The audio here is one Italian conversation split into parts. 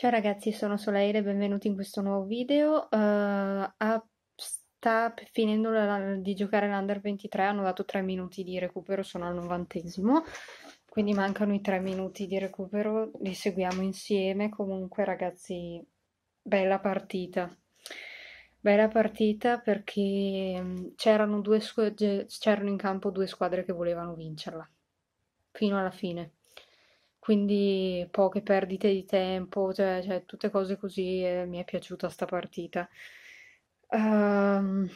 Ciao ragazzi, sono Soleil e benvenuti in questo nuovo video. Uh, sta finendo la, di giocare l'Under 23, hanno dato 3 minuti di recupero, sono al novantesimo, quindi mancano i 3 minuti di recupero, li seguiamo insieme. Comunque ragazzi, bella partita. Bella partita perché mm, c'erano in campo due squadre che volevano vincerla, fino alla fine. Quindi poche perdite di tempo, cioè, cioè tutte cose così e eh, mi è piaciuta sta partita. Ehm,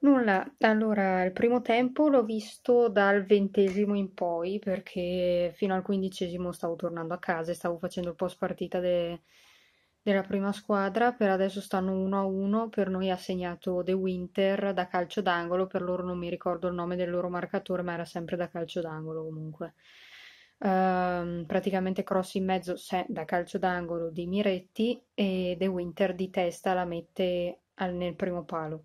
nulla, allora il primo tempo l'ho visto dal ventesimo in poi perché fino al quindicesimo stavo tornando a casa e stavo facendo il post partita de- della prima squadra, per adesso stanno 1 a 1, per noi ha segnato De Winter da calcio d'angolo, per loro non mi ricordo il nome del loro marcatore, ma era sempre da calcio d'angolo comunque. Um, praticamente cross in mezzo se, da calcio d'angolo di Miretti e De Winter di testa la mette al, nel primo palo.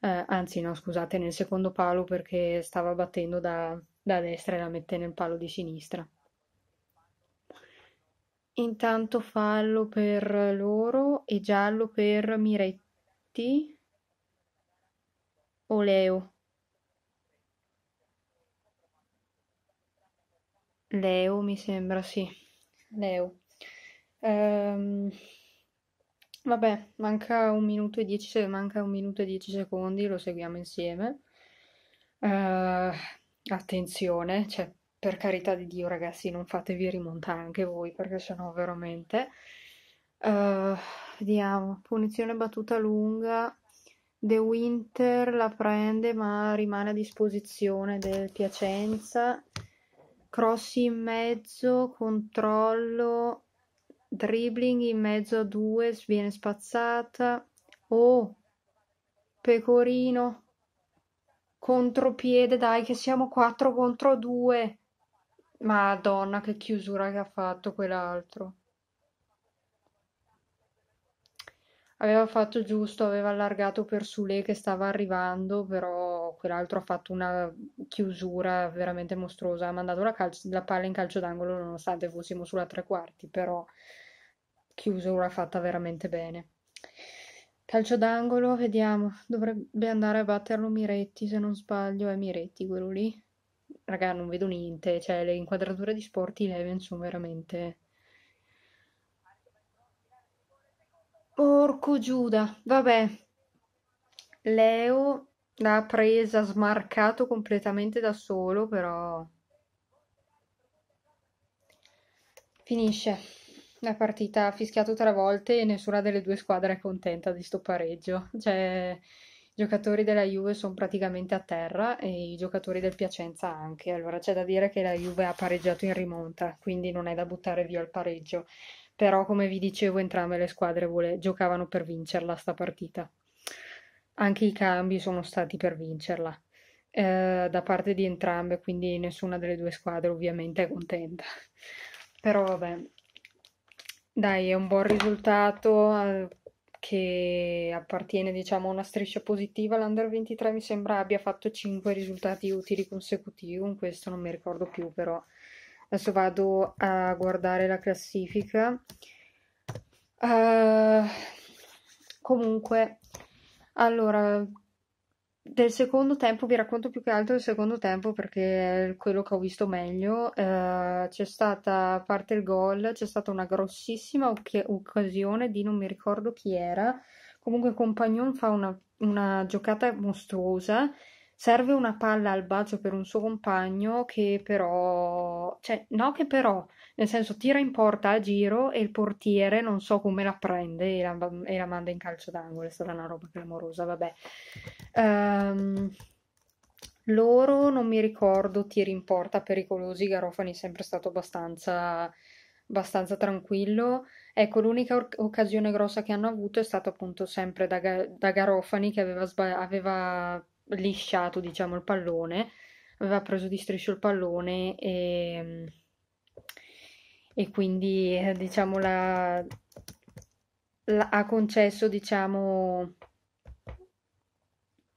Uh, anzi, no, scusate, nel secondo palo perché stava battendo da, da destra e la mette nel palo di sinistra. Intanto fallo per loro e giallo per Miretti o Leo. Leo mi sembra, sì. Leo. Um, vabbè, manca un minuto e dieci, manca un minuto e dieci secondi, lo seguiamo insieme. Uh, attenzione, cioè per carità di Dio ragazzi non fatevi rimontare anche voi perché sennò veramente... Uh, eh, vediamo, punizione battuta lunga, The Winter la prende ma rimane a disposizione del Piacenza, Cross in mezzo, controllo, dribbling in mezzo a due, viene spazzata, oh, pecorino, contropiede, dai che siamo 4 contro 2, Madonna, che chiusura che ha fatto quell'altro. Aveva fatto giusto, aveva allargato per Sule che stava arrivando, però quell'altro ha fatto una chiusura veramente mostruosa. Ha mandato la, calcio, la palla in calcio d'angolo nonostante fossimo sulla tre quarti, però chiusura fatta veramente bene. Calcio d'angolo, vediamo, dovrebbe andare a batterlo Miretti se non sbaglio, è Miretti quello lì raga, non vedo niente, cioè le inquadrature di Sporty Eleven sono veramente... Porco Giuda, vabbè. Leo l'ha presa, smarcato completamente da solo, però... Finisce. La partita ha fischiato tre volte e nessuna delle due squadre è contenta di sto pareggio. Cioè giocatori della Juve sono praticamente a terra e i giocatori del Piacenza anche. Allora c'è da dire che la Juve ha pareggiato in rimonta, quindi non è da buttare via il pareggio. Però, come vi dicevo, entrambe le squadre vole- giocavano per vincerla sta partita. Anche i cambi sono stati per vincerla eh, da parte di entrambe, quindi nessuna delle due squadre ovviamente è contenta. Però vabbè, dai, è un buon risultato eh, che appartiene diciamo a una striscia positiva, l'Under 23 mi sembra abbia fatto 5 risultati utili consecutivi, in questo non mi ricordo più però. Adesso vado a guardare la classifica. Uh, comunque, allora, del secondo tempo vi racconto più che altro il secondo tempo perché è quello che ho visto meglio. Eh, c'è stata, a parte il gol, c'è stata una grossissima occh- occasione di non mi ricordo chi era. Comunque Compagnon fa una, una giocata mostruosa serve una palla al bacio per un suo compagno che però, cioè, no che però, nel senso tira in porta a giro e il portiere non so come la prende e la, e la manda in calcio d'angolo, è stata una roba clamorosa, vabbè. Um, loro non mi ricordo tiri in porta pericolosi, Garofani è sempre stato abbastanza, abbastanza tranquillo. Ecco, l'unica or- occasione grossa che hanno avuto è stata appunto sempre da, Ga- da Garofani che aveva, sba- aveva lisciato, diciamo, il pallone, aveva preso di striscio il pallone e, e quindi, eh, diciamo, la, la, ha concesso, diciamo...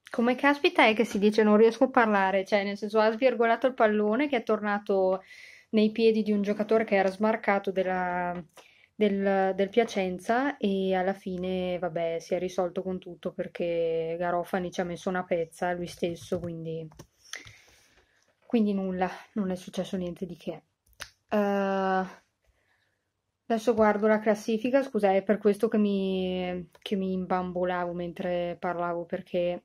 Come caspita è che si dice non riesco a parlare, cioè nel senso ha svirgolato il pallone che è tornato nei piedi di un giocatore che era smarcato della, del, del Piacenza e alla fine, vabbè, si è risolto con tutto perché Garofani ci ha messo una pezza lui stesso, quindi, quindi nulla, non è successo niente di che. Uh, Adesso guardo la classifica, scusa, è per questo che mi, che mi imbambolavo mentre parlavo, perché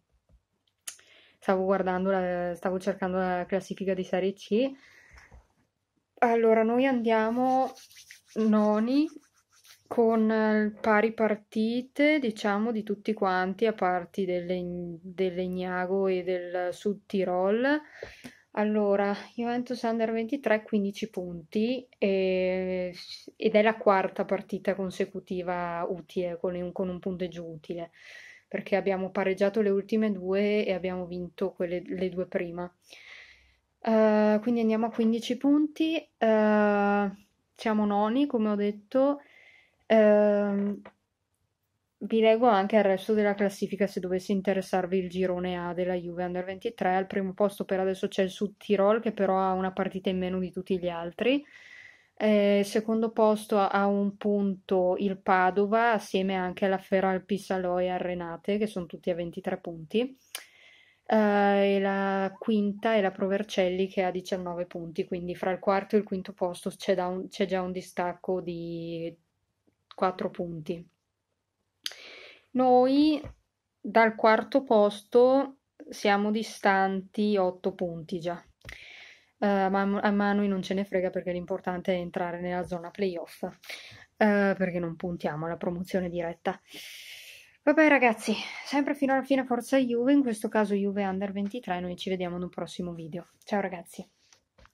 stavo guardando, la, stavo cercando la classifica di Serie C. Allora, noi andiamo noni con eh, pari partite, diciamo, di tutti quanti, a parte delle, dell'Egnago e del Sud Tirol. Allora, Juventus Under 23 15 punti e, ed è la quarta partita consecutiva utile, con un, con un punteggio utile perché abbiamo pareggiato le ultime due e abbiamo vinto quelle, le due prima. Uh, quindi andiamo a 15 punti. Uh, siamo noni, come ho detto. Eh, vi leggo anche il resto della classifica se dovesse interessarvi il girone A della Juve Under 23. Al primo posto per adesso c'è il Sud Tirol che però ha una partita in meno di tutti gli altri. Eh, secondo posto ha un punto il Padova assieme anche alla Feral Saloia e al Renate che sono tutti a 23 punti eh, e la quinta è la Provercelli che ha 19 punti, quindi fra il quarto e il quinto posto c'è, un, c'è già un distacco di 4 punti. Noi dal quarto posto siamo distanti 8 punti già. Uh, ma a Manui non ce ne frega perché l'importante è entrare nella zona playoff, uh, perché non puntiamo alla promozione diretta. Vabbè ragazzi, sempre fino alla fine forza Juve, in questo caso Juve Under 23, noi ci vediamo in un prossimo video. Ciao ragazzi!